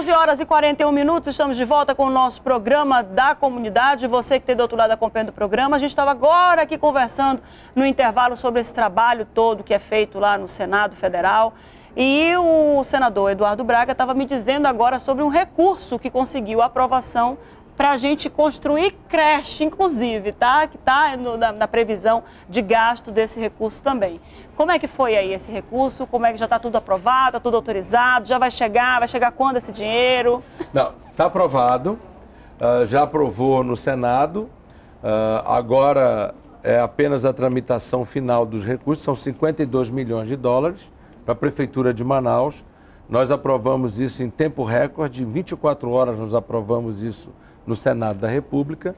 11 horas e 41 minutos, estamos de volta com o nosso programa da comunidade. Você que tem do outro lado acompanhando o programa, a gente estava agora aqui conversando no intervalo sobre esse trabalho todo que é feito lá no Senado Federal. E o senador Eduardo Braga estava me dizendo agora sobre um recurso que conseguiu a aprovação para a gente construir creche, inclusive, tá? Que está na, na, previsão de gasto desse recurso também. Como é que foi aí esse recurso? Como é que já está tudo aprovado, tá tudo autorizado? Já vai chegar? Vai chegar quando esse dinheiro? Não, está aprovado. Uh, já aprovou no Senado. Uh, agora é apenas a tramitação final dos recursos, são 52 milhões de dólares para a Prefeitura de Manaus nós aprovamos isso em tempo recorde, em 24 horas nós aprovamos isso no Senado da República.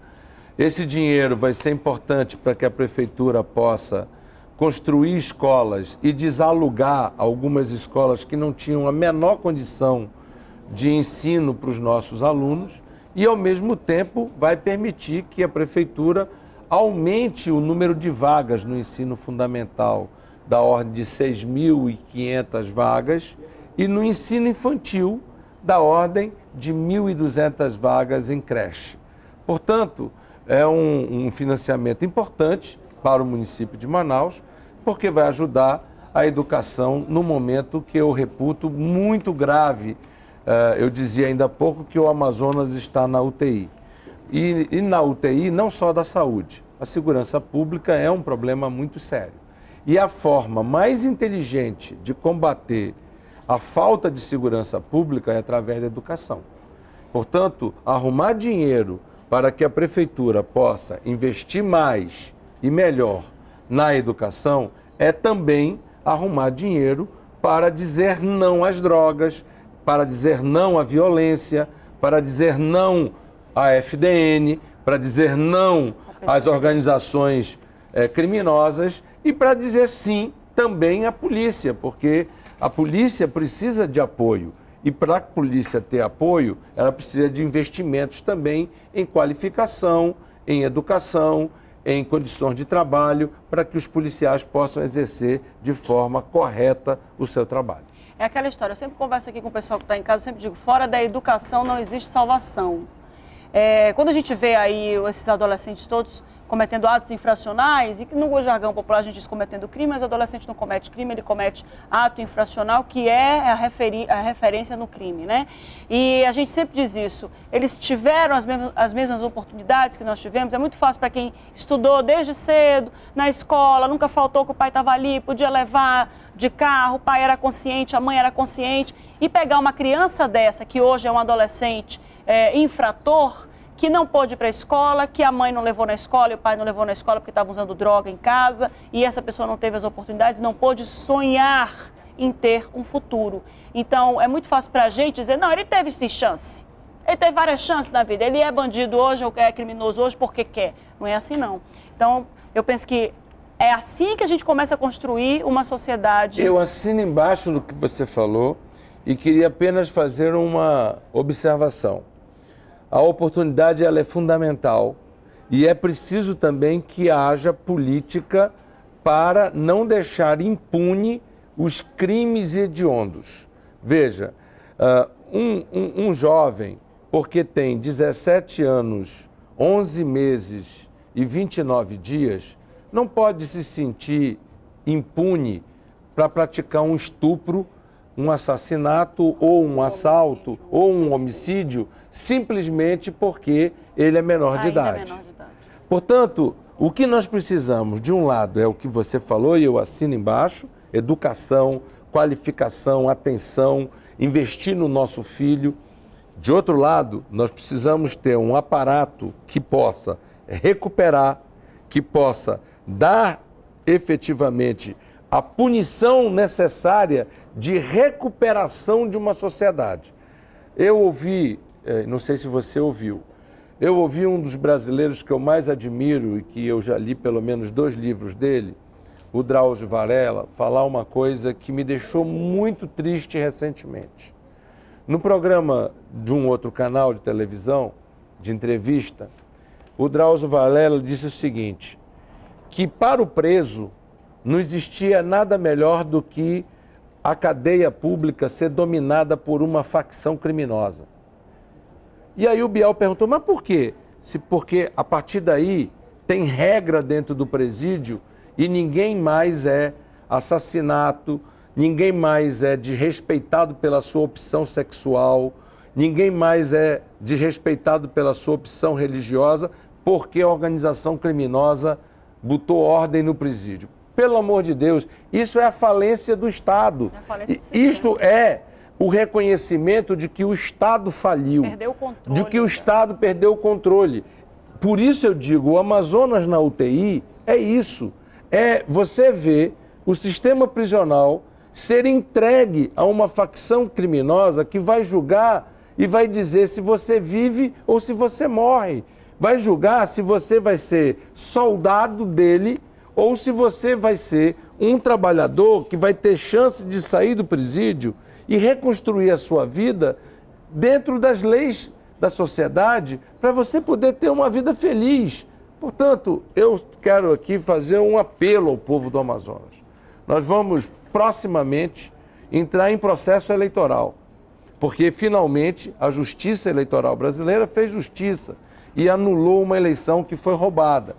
Esse dinheiro vai ser importante para que a prefeitura possa construir escolas e desalugar algumas escolas que não tinham a menor condição de ensino para os nossos alunos e, ao mesmo tempo, vai permitir que a prefeitura aumente o número de vagas no ensino fundamental, da ordem de 6.500 vagas, e no ensino infantil, da ordem de 1.200 vagas em creche. Portanto, é um, um, financiamento importante para o município de Manaus, porque vai ajudar a educação no momento que eu reputo muito grave. Uh, eu dizia ainda há pouco que o Amazonas está na UTI. E, e na UTI, não só da saúde. A segurança pública é um problema muito sério. E a forma mais inteligente de combater a falta de segurança pública é através da educação. Portanto, arrumar dinheiro para que a prefeitura possa investir mais e melhor na educação é também arrumar dinheiro para dizer não às drogas, para dizer não à violência, para dizer não à FDN, para dizer não às organizações é, criminosas e para dizer sim também à polícia, porque a polícia precisa de apoio. E para a polícia ter apoio, ela precisa de investimentos também em qualificação, em educação, em condições de trabalho, para que os policiais possam exercer de forma correta o seu trabalho. É aquela história, eu sempre converso aqui com o pessoal que está em casa, eu sempre digo, fora da educação não existe salvação. É, quando a gente vê aí esses adolescentes todos cometendo atos infracionais, e no jargão popular a gente diz cometendo crime, mas adolescente não comete crime, ele comete ato infracional, que é a, referi, a referência no crime, né? E a gente sempre diz isso, eles tiveram as mesmas, as mesmas oportunidades que nós tivemos, é muito fácil para quem estudou desde cedo, na escola, nunca faltou que o pai estava ali, podia levar de carro, o pai era consciente, a mãe era consciente, e pegar uma criança dessa, que hoje é um adolescente é, infrator, que não pôde ir para a escola, que a mãe não levou na escola e o pai não levou na escola porque estava usando droga em casa e essa pessoa não teve as oportunidades, não pôde sonhar em ter um futuro. Então, é muito fácil para a gente dizer, não, ele teve sim chance. Ele teve várias chances na vida. Ele é bandido hoje ou é criminoso hoje porque quer. Não é assim, não. Então, eu penso que é assim que a gente começa a construir uma sociedade. Eu assino embaixo do que você falou e queria apenas fazer uma observação a oportunidade ela é fundamental e é preciso também que haja política para não deixar impune os crimes hediondos. Veja, ah, um, um, um jovem, porque tem 17 anos, 11 meses e 29 dias, não pode se sentir impune para praticar um estupro, um assassinato ou um assalto ou um homicídio simplesmente porque ele é menor de, é idade. É menor de idade. Portanto, o que nós precisamos, de um lado, é o que você falou e eu assino embaixo: educação, qualificação, atenção, investir no nosso filho. De outro lado, nós precisamos ter um aparato que possa recuperar, que possa dar efetivamente a punição necessária de recuperação de uma sociedade. Eu ouvi é, não sei se você ouviu. Eu ouvi um dos brasileiros que eu mais admiro e que eu já li pelo menos dois livros dele, o Drauzio Varela, falar uma coisa que me deixou muito triste recentemente. No programa de um outro canal de televisão, de entrevista, o Drauzio Varela disse o seguinte: que para o preso não existia nada melhor do que a cadeia pública ser dominada por uma facção criminosa. E aí o Bial perguntou, mas por quê? Se porque a partir daí tem regra dentro do presídio e ninguém mais é assassinato, ninguém mais é desrespeitado pela sua opção sexual, ninguém mais é desrespeitado pela sua opção religiosa, porque a organização criminosa botou ordem no presídio. Pelo amor de Deus, isso é a falência do Estado. É falência do Isto é o reconhecimento de que o Estado faliu, controle, de que o né? Estado perdeu o controle. Por isso eu digo, o Amazonas na UTI é isso. É você ver o sistema prisional ser entregue a uma facção criminosa que vai julgar e vai dizer se você vive ou se você morre. Vai julgar se você vai ser soldado dele ou se você vai ser um trabalhador que vai ter chance de sair do presídio e reconstruir a sua vida dentro das leis da sociedade para você poder ter uma vida feliz. Portanto, eu quero aqui fazer um apelo ao povo do Amazonas. Nós vamos proximamente entrar em processo eleitoral, porque finalmente a Justiça Eleitoral Brasileira fez justiça e anulou uma eleição que foi roubada.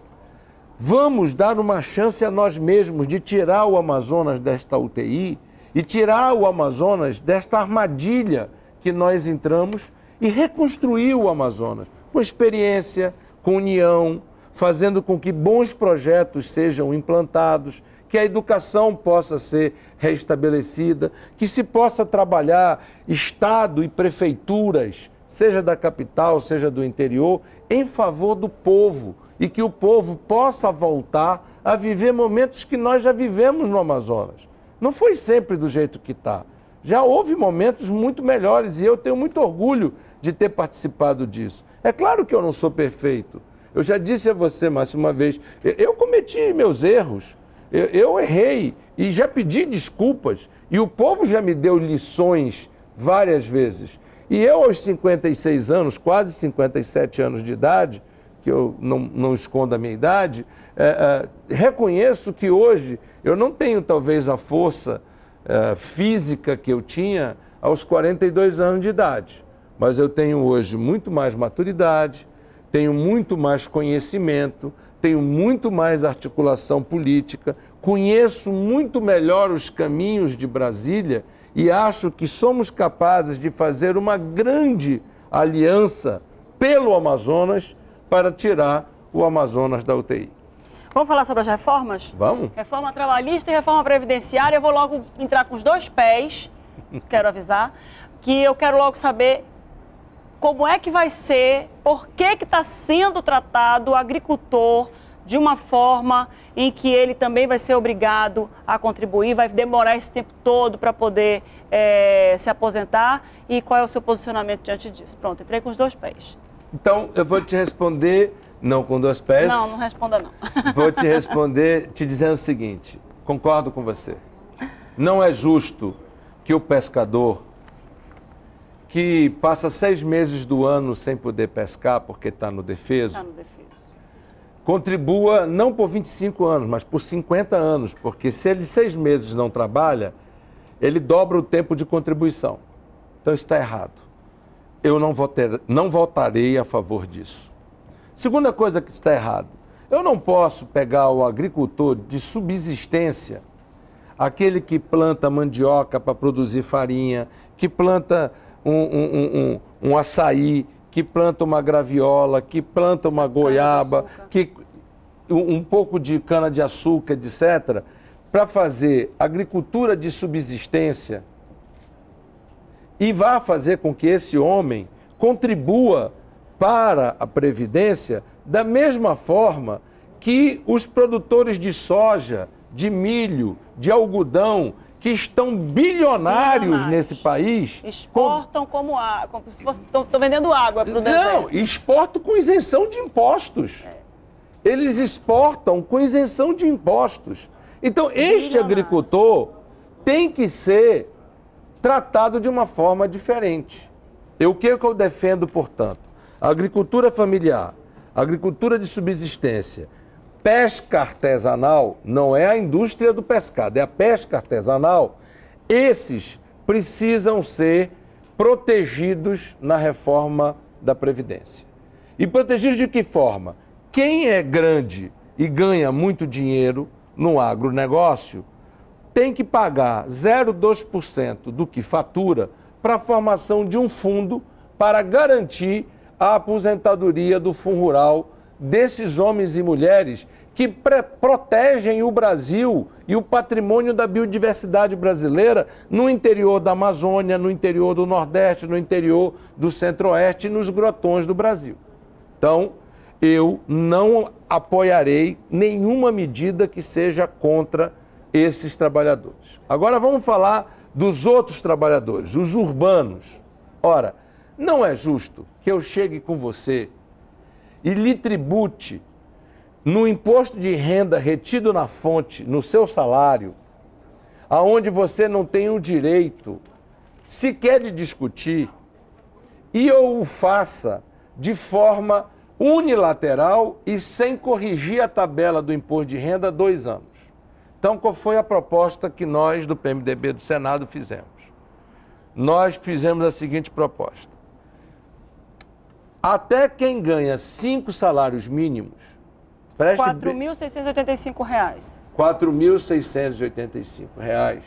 Vamos dar uma chance a nós mesmos de tirar o Amazonas desta UTI e tirar o Amazonas desta armadilha que nós entramos e reconstruir o Amazonas com experiência, com união, fazendo com que bons projetos sejam implantados, que a educação possa ser restabelecida, que se possa trabalhar Estado e prefeituras, seja da capital, seja do interior, em favor do povo e que o povo possa voltar a viver momentos que nós já vivemos no Amazonas. Não foi sempre do jeito que está. Já houve momentos muito melhores e eu tenho muito orgulho de ter participado disso. É claro que eu não sou perfeito. Eu já disse a você, Márcio, uma vez, eu cometi meus erros, eu, eu errei e já pedi desculpas. E o povo já me deu lições várias vezes. E eu, aos 56 anos, quase 57 anos de idade, que eu não, não escondo a minha idade, é, é, reconheço que hoje eu não tenho talvez a força é, física que eu tinha aos 42 anos de idade, mas eu tenho hoje muito mais maturidade, tenho muito mais conhecimento, tenho muito mais articulação política, conheço muito melhor os caminhos de Brasília e acho que somos capazes de fazer uma grande aliança pelo Amazonas para tirar o Amazonas da UTI. Vamos falar sobre as reformas? Vamos. Reforma trabalhista e reforma previdenciária. Eu vou logo entrar com os dois pés, quero avisar, que eu quero logo saber como é que vai ser, por que está sendo tratado o agricultor de uma forma em que ele também vai ser obrigado a contribuir, vai demorar esse tempo todo para poder é, se aposentar e qual é o seu posicionamento diante disso. Pronto, entrei com os dois pés. Então, eu vou te responder, não com dois pés. Não, não responda não. Vou te responder te dizendo o seguinte: concordo com você. Não é justo que o pescador que passa seis meses do ano sem poder pescar porque está no defeso. Tá no defeso. Contribua não por 25 anos, mas por 50 anos, porque se ele seis meses não trabalha, ele dobra o tempo de contribuição. Então está errado eu não, voter, não votarei a favor disso. Segunda coisa que está errado, eu não posso pegar o agricultor de subsistência, aquele que planta mandioca para produzir farinha, que planta um, um, um, um, açaí, que planta uma graviola, que planta uma goiaba, que um pouco de cana-de-açúcar, etc., para fazer agricultura de subsistência e vá fazer com que esse homem contribua para a Previdência da mesma forma que os produtores de soja, de milho, de algodão, que estão bilionários nesse país. Exportam com... como água, como se fosse, estão, estão vendendo água para o deserto. Não, exportam com isenção de impostos. É. Eles exportam com isenção de impostos. Então, este agricultor tem que ser tratado de uma forma diferente. Eu, o que, é que eu defendo, portanto? A agricultura familiar, agricultura de subsistência, pesca artesanal, não é a indústria do pescado, é a pesca artesanal, esses precisam ser protegidos na reforma da Previdência. E protegidos de que forma? Quem é grande e ganha muito dinheiro no agronegócio tem que pagar 0,2% do que fatura para a formação de um fundo para garantir a aposentadoria do Fundo Rural desses homens e mulheres que protegem o Brasil e o patrimônio da biodiversidade brasileira no interior da Amazônia, no interior do Nordeste, no interior do Centro-Oeste e nos grotões do Brasil. Então, eu não apoiarei nenhuma medida que seja contra esses trabalhadores. Agora vamos falar dos outros trabalhadores, os urbanos. Ora, não é justo que eu chegue com você e lhe tribute no imposto de renda retido na fonte, no seu salário, aonde você não tem o direito sequer de discutir, e eu o faça de forma unilateral e sem corrigir a tabela do imposto de renda há dois anos. Então, qual foi a proposta que nós do PMDB do Senado fizemos? Nós fizemos a seguinte proposta. Até quem ganha cinco salários mínimos, R$ 4.685. R$ reais.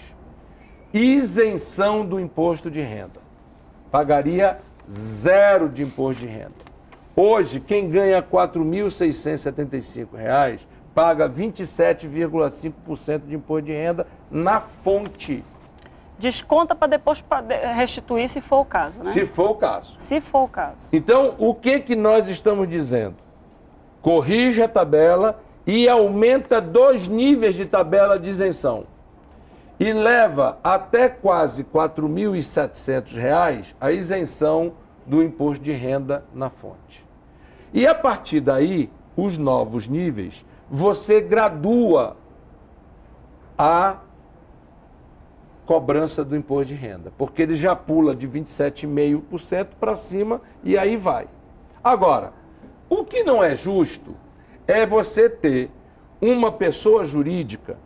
Isenção do imposto de renda. Pagaria zero de imposto de renda. Hoje, quem ganha R$ 4.675 paga 27,5% de imposto de renda na fonte. Desconta para depois restituir, se for o caso, né? Se for o caso. Se for o caso. Então, o que, que nós estamos dizendo? Corrige a tabela e aumenta dois níveis de tabela de isenção. E leva até quase R$ 4.700 a isenção do imposto de renda na fonte. E a partir daí, os novos níveis você gradua a cobrança do imposto de renda, porque ele já pula de 27,5% para cima e aí vai. Agora, o que não é justo é você ter uma pessoa jurídica.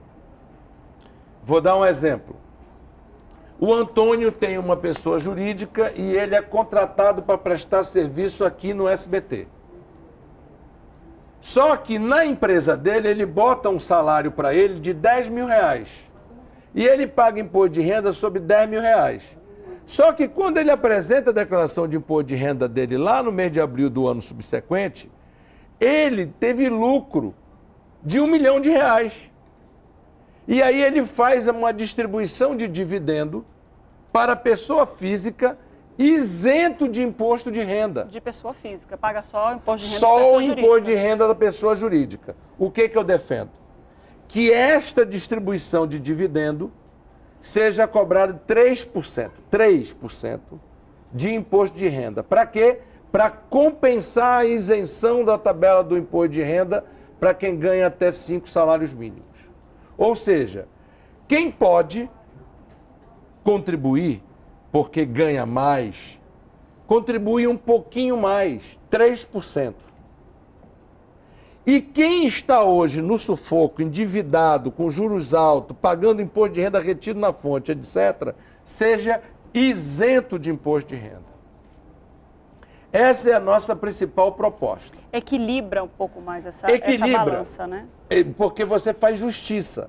Vou dar um exemplo. O Antônio tem uma pessoa jurídica e ele é contratado para prestar serviço aqui no SBT. Só que na empresa dele, ele bota um salário para ele de 10 mil reais. E ele paga imposto de renda sobre 10 mil reais. Só que quando ele apresenta a declaração de imposto de renda dele lá no mês de abril do ano subsequente, ele teve lucro de um milhão de reais. E aí ele faz uma distribuição de dividendo para a pessoa física isento de imposto de renda. De pessoa física, paga só o imposto de renda Só o imposto jurídica. de renda da pessoa jurídica. O que, que eu defendo? Que esta distribuição de dividendo seja cobrada 3%, 3% de imposto de renda. Para quê? Para compensar a isenção da tabela do imposto de renda para quem ganha até cinco salários mínimos. Ou seja, quem pode contribuir porque ganha mais, contribui um pouquinho mais, 3%. E quem está hoje no sufoco, endividado, com juros altos, pagando imposto de renda retido na fonte, etc., seja isento de imposto de renda. Essa é a nossa principal proposta. Equilibra um pouco mais essa, Equilibra, essa balança, né? É, porque você faz justiça.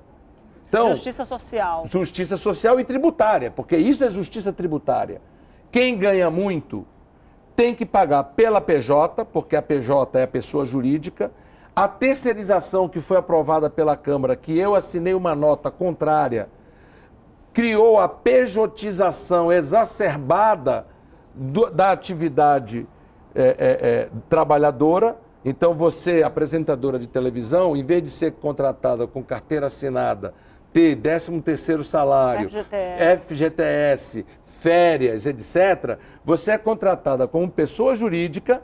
Então, justiça social. Justiça social e tributária, porque isso é justiça tributária. Quem ganha muito tem que pagar pela PJ, porque a PJ é a pessoa jurídica. A terceirização que foi aprovada pela Câmara, que eu assinei uma nota contrária, criou a pejotização exacerbada do, da atividade é, é, é, trabalhadora. Então, você, apresentadora de televisão, em vez de ser contratada com carteira assinada ter 13º salário, FGTS. FGTS, férias, etc., você é contratada como pessoa jurídica,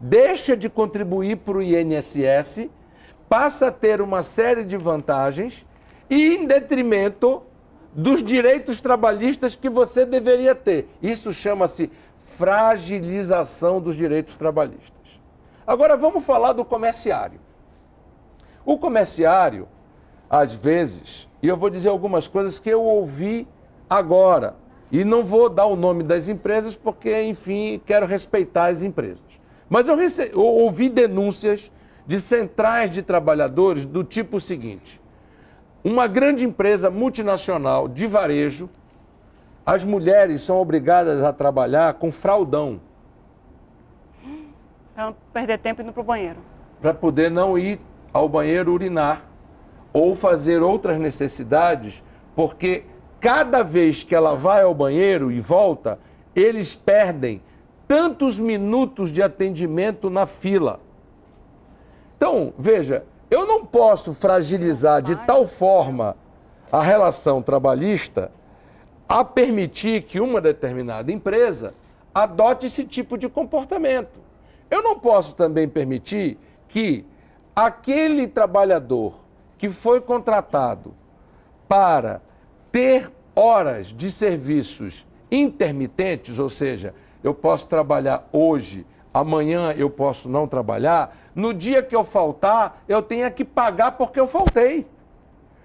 deixa de contribuir para o INSS, passa a ter uma série de vantagens e em detrimento dos direitos trabalhistas que você deveria ter. Isso chama-se fragilização dos direitos trabalhistas. Agora vamos falar do comerciário. O comerciário, às vezes, e eu vou dizer algumas coisas que eu ouvi agora. E não vou dar o nome das empresas, porque, enfim, quero respeitar as empresas. Mas eu, rece... eu ouvi denúncias de centrais de trabalhadores do tipo seguinte: uma grande empresa multinacional de varejo, as mulheres são obrigadas a trabalhar com fraldão. Para é não perder tempo indo para o banheiro. Para poder não ir ao banheiro urinar ou fazer outras necessidades, porque cada vez que ela vai ao banheiro e volta, eles perdem tantos minutos de atendimento na fila. Então, veja, eu não posso fragilizar de tal forma a relação trabalhista a permitir que uma determinada empresa adote esse tipo de comportamento. Eu não posso também permitir que aquele trabalhador que foi contratado para ter horas de serviços intermitentes, ou seja, eu posso trabalhar hoje, amanhã eu posso não trabalhar, no dia que eu faltar, eu tenho que pagar porque eu faltei.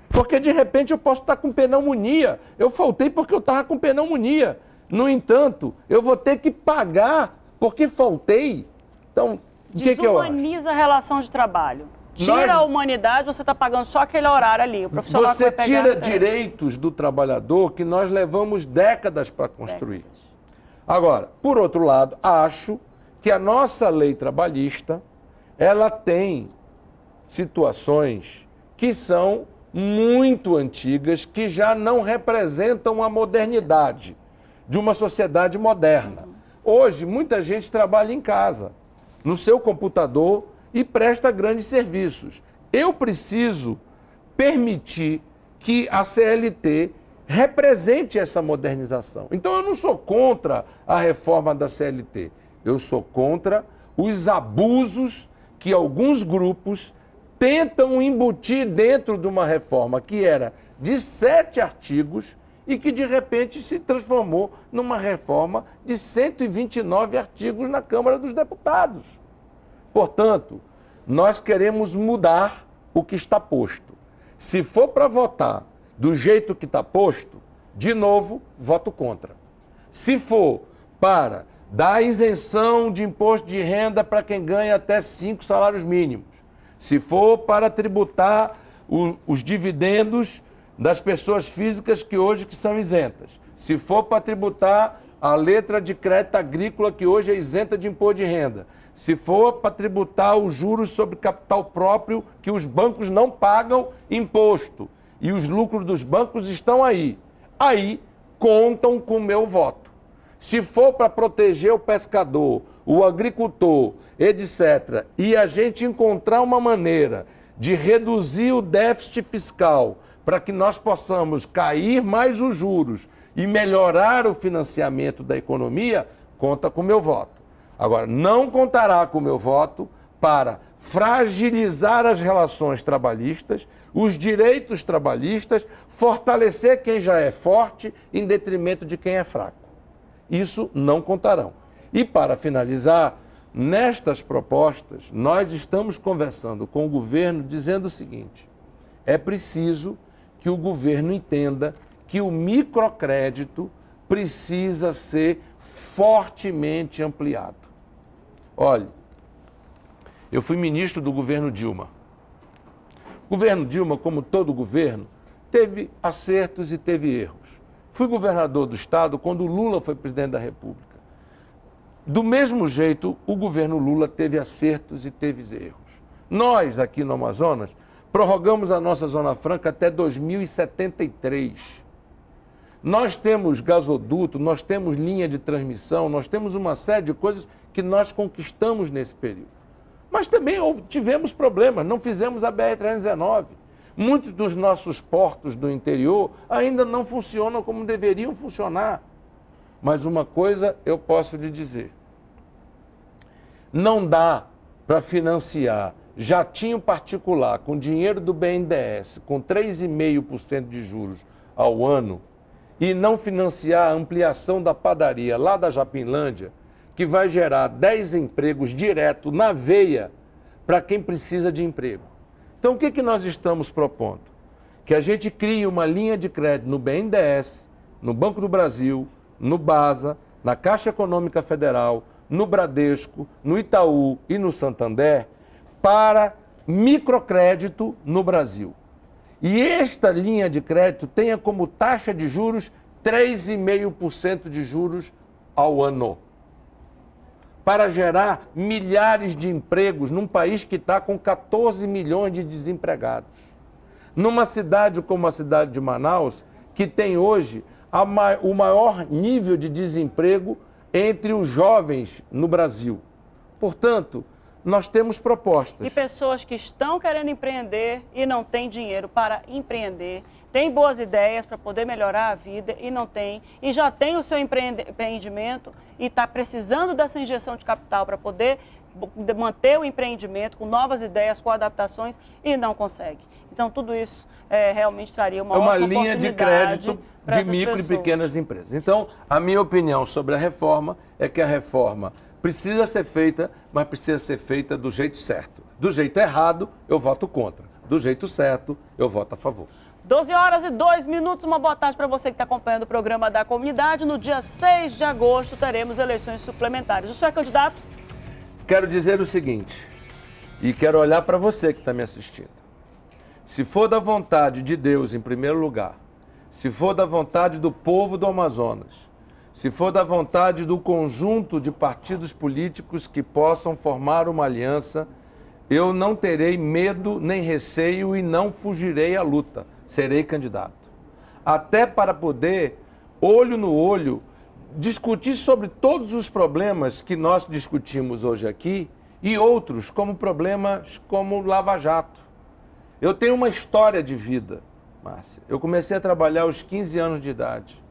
Porque de repente eu posso estar com pneumonia. Eu faltei porque eu estava com pneumonia. No entanto, eu vou ter que pagar porque faltei. Então, o que, que eu acho? Desumaniza a relação de trabalho tira Nós... a humanidade, você está pagando só aquele horário ali. O profissional você pegar, tira é direitos do trabalhador que nós levamos décadas para construir. Décadas. Agora, por outro lado, acho que a nossa lei trabalhista ela tem situações que são muito antigas, que já não representam a modernidade de uma sociedade moderna. Hoje, muita gente trabalha em casa, no seu computador, e presta grandes serviços. Eu preciso permitir que a CLT represente essa modernização. Então eu não sou contra a reforma da CLT, eu sou contra os abusos que alguns grupos tentam embutir dentro de uma reforma que era de sete artigos e que de repente se transformou numa reforma de 129 artigos na Câmara dos Deputados. Portanto, nós queremos mudar o que está posto. Se for para votar do jeito que está posto, de novo, voto contra. Se for para dar isenção de imposto de renda para quem ganha até cinco salários mínimos, se for para tributar o, os dividendos das pessoas físicas que hoje que são isentas, se for para tributar a letra de crédito agrícola que hoje é isenta de imposto de renda. Se for para tributar os juros sobre capital próprio, que os bancos não pagam imposto e os lucros dos bancos estão aí. Aí contam com o meu voto. Se for para proteger o pescador, o agricultor, etc., e a gente encontrar uma maneira de reduzir o déficit fiscal para que nós possamos cair mais os juros e melhorar o financiamento da economia, conta com o meu voto. Agora, não contará com o meu voto para fragilizar as relações trabalhistas, os direitos trabalhistas, fortalecer quem já é forte em detrimento de quem é fraco. Isso não contarão. E para finalizar, nestas propostas, nós estamos conversando com o governo dizendo o seguinte: é preciso que o governo entenda que o microcrédito precisa ser fortemente ampliado. Olhe, eu fui ministro do governo Dilma. O governo Dilma, como todo governo, teve acertos e teve erros. Fui governador do estado quando Lula foi presidente da República. Do mesmo jeito, o governo Lula teve acertos e teve erros. Nós, aqui no Amazonas, prorrogamos a nossa Zona Franca até 2073. Nós temos gasoduto, nós temos linha de transmissão, nós temos uma série de coisas que nós conquistamos nesse período. Mas também tivemos problemas, não fizemos a BR-319. Muitos dos nossos portos do interior ainda não funcionam como deveriam funcionar. Mas uma coisa eu posso lhe dizer: não dá para financiar jatinho particular com dinheiro do BNDES, com 3,5% de juros ao ano, e não financiar a ampliação da padaria lá da Japinlândia, que vai gerar 10 empregos direto na veia para quem precisa de emprego. Então, o que, que nós estamos propondo? Que a gente crie uma linha de crédito no BNDES, no Banco do Brasil, no BASA, na Caixa Econômica Federal, no Bradesco, no Itaú e no Santander para microcrédito no Brasil. E esta linha de crédito tenha como taxa de juros 3,5% de juros ao ano. Para gerar milhares de empregos num país que está com 14 milhões de desempregados. Numa cidade como a cidade de Manaus, que tem hoje ma o maior nível de desemprego entre os jovens no Brasil. Portanto, nós temos propostas. E pessoas que estão querendo empreender e não têm dinheiro para empreender, têm boas ideias para poder melhorar a vida e não têm, e já tem o seu empreendimento e está precisando dessa injeção de capital para poder manter o empreendimento com novas ideias, com adaptações e não consegue. Então, tudo isso é, realmente traria uma, é uma linha de crédito de micro pessoas. e pequenas empresas. Então, a minha opinião sobre a reforma é que a reforma precisa ser feita, mas precisa ser feita do jeito certo. Do jeito errado, eu voto contra. Do jeito certo, eu voto a favor. 12 horas e 2 minutos. Uma boa tarde para você que está acompanhando o programa da comunidade. No dia 6 de agosto teremos eleições suplementares. O senhor é candidato? Quero dizer o seguinte, e quero olhar para você que está me assistindo. Se for da vontade de Deus, em primeiro lugar, se for da vontade do povo do Amazonas, se for da vontade do conjunto de partidos políticos que possam formar uma aliança, eu não terei medo nem receio e não fugirei à luta. Serei candidato. Até para poder, olho no olho, discutir sobre todos os problemas que nós discutimos hoje aqui e outros, como problemas como Lava Jato. Eu tenho uma história de vida, Márcia. Eu comecei a trabalhar aos 15 anos de idade.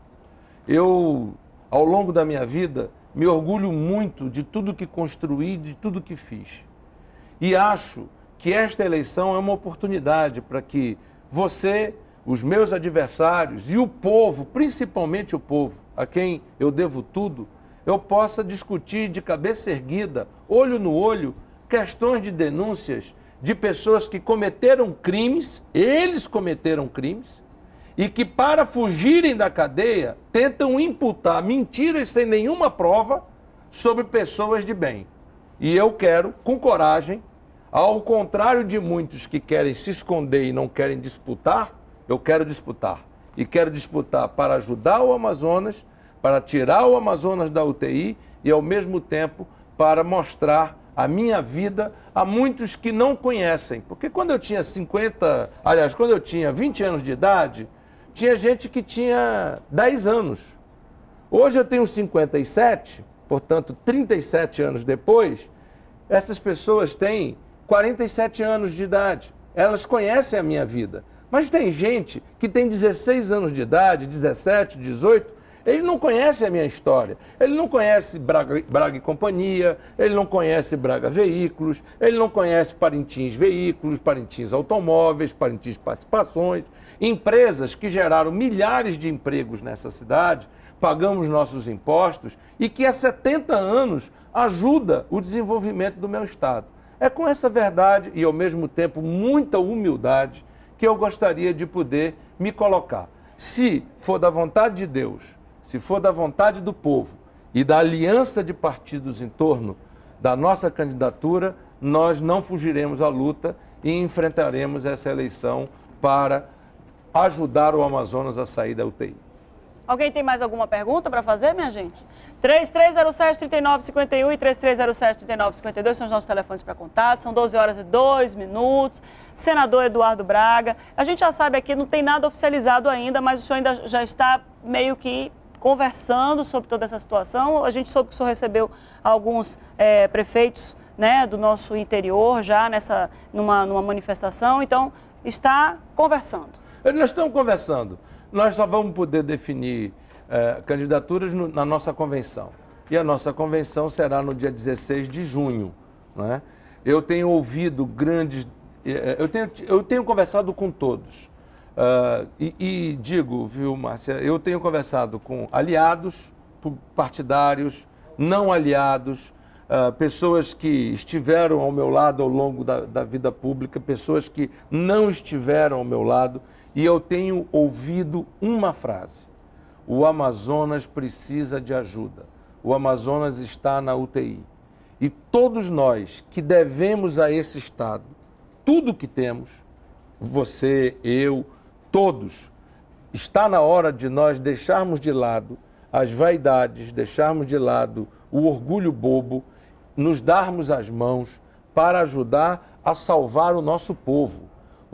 Eu ao longo da minha vida, me orgulho muito de tudo que construí, de tudo que fiz. E acho que esta eleição é uma oportunidade para que você, os meus adversários e o povo, principalmente o povo, a quem eu devo tudo, eu possa discutir de cabeça erguida, olho no olho, questões de denúncias de pessoas que cometeram crimes, eles cometeram crimes, e que, para fugirem da cadeia, tentam imputar mentiras sem nenhuma prova sobre pessoas de bem. E eu quero, com coragem, ao contrário de muitos que querem se esconder e não querem disputar, eu quero disputar. E quero disputar para ajudar o Amazonas, para tirar o Amazonas da UTI e, ao mesmo tempo, para mostrar a minha vida a muitos que não conhecem. Porque quando eu tinha 50, aliás, quando eu tinha 20 anos de idade, tinha gente que tinha 10 anos. Hoje eu tenho 57, portanto, 37 anos depois, essas pessoas têm 47 anos de idade. Elas conhecem a minha vida. Mas tem gente que tem 16 anos de idade, 17, 18, ele não conhece a minha história. Ele não conhece Braga, Braga e Companhia, ele não conhece Braga Veículos, ele não conhece Parintins Veículos, Parintins Automóveis, Parintins Participações. Empresas que geraram milhares de empregos nessa cidade, pagamos nossos impostos e que há 70 anos ajuda o desenvolvimento do meu Estado. É com essa verdade e, ao mesmo tempo, muita humildade que eu gostaria de poder me colocar. Se for da vontade de Deus, se for da vontade do povo e da aliança de partidos em torno da nossa candidatura, nós não fugiremos à luta e enfrentaremos essa eleição para ajudar o Amazonas a sair da UTI. Alguém tem mais alguma pergunta para fazer, minha gente? 3307-3951 e 3307-3952 são os nossos telefones para contato. São 12 horas e 2 minutos. Senador Eduardo Braga, a gente já sabe aqui, não tem nada oficializado ainda, mas o senhor ainda já está meio que conversando sobre toda essa situação. A gente soube que o senhor recebeu alguns é, prefeitos né, do nosso interior já nessa, numa, numa manifestação, então está conversando. Nós estamos conversando. Nós só vamos poder definir eh, candidaturas no, na nossa convenção. E a nossa convenção será no dia 16 de junho. Né? Eu tenho ouvido grandes. Eh, eh, eu tenho, eu tenho conversado com todos. Uh, e, e, digo, viu, Márcia, eu tenho conversado com aliados, partidários, não aliados, uh, pessoas que estiveram ao meu lado ao longo da, da vida pública, pessoas que não estiveram ao meu lado. E eu tenho ouvido uma frase: o Amazonas precisa de ajuda. O Amazonas está na UTI. E todos nós que devemos a esse Estado tudo o que temos, você, eu, todos, está na hora de nós deixarmos de lado as vaidades, deixarmos de lado o orgulho bobo, nos darmos as mãos para ajudar a salvar o nosso povo.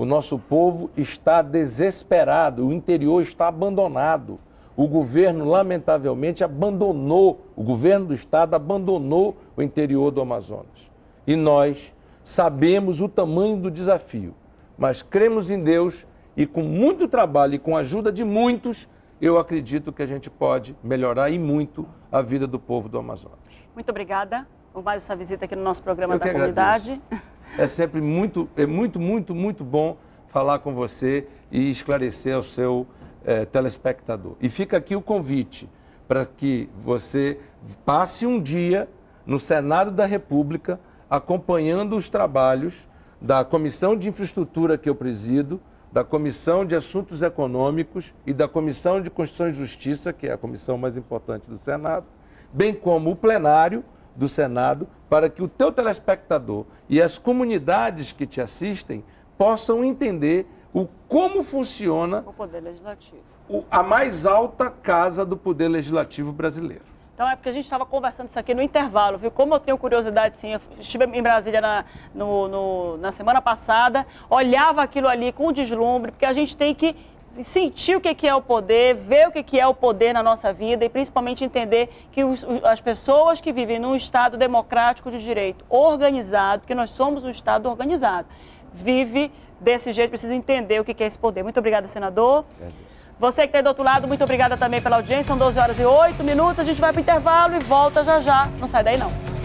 O nosso povo está desesperado, o interior está abandonado. O governo, lamentavelmente, abandonou, o governo do estado abandonou o interior do Amazonas. E nós sabemos o tamanho do desafio, mas cremos em Deus e, com muito trabalho e com a ajuda de muitos, eu acredito que a gente pode melhorar e muito a vida do povo do Amazonas. Muito obrigada por mais essa visita aqui no nosso programa eu da comunidade. Agradeço. É sempre muito, é muito, muito, muito bom falar com você e esclarecer ao seu é, telespectador. E fica aqui o convite para que você passe um dia no Senado da República acompanhando os trabalhos da Comissão de Infraestrutura que eu presido, da Comissão de Assuntos Econômicos e da Comissão de Constituição e Justiça, que é a comissão mais importante do Senado, bem como o plenário do Senado para que o teu telespectador e as comunidades que te assistem possam entender o como funciona o poder legislativo. a mais alta casa do poder legislativo brasileiro. Então é porque a gente estava conversando isso aqui no intervalo, viu? Como eu tenho curiosidade, sim, eu estive em Brasília na, no, no, na semana passada, olhava aquilo ali com deslumbre, porque a gente tem que sentir o que é o poder, ver o que é o poder na nossa vida e principalmente entender que as pessoas que vivem num Estado democrático de direito organizado, que nós somos um Estado organizado, vive desse jeito, precisa entender o que é esse poder. Muito obrigada, senador. Você que está aí do outro lado, muito obrigada também pela audiência. São 12 horas e 8 minutos. A gente vai para o intervalo e volta já já. Não sai daí, não.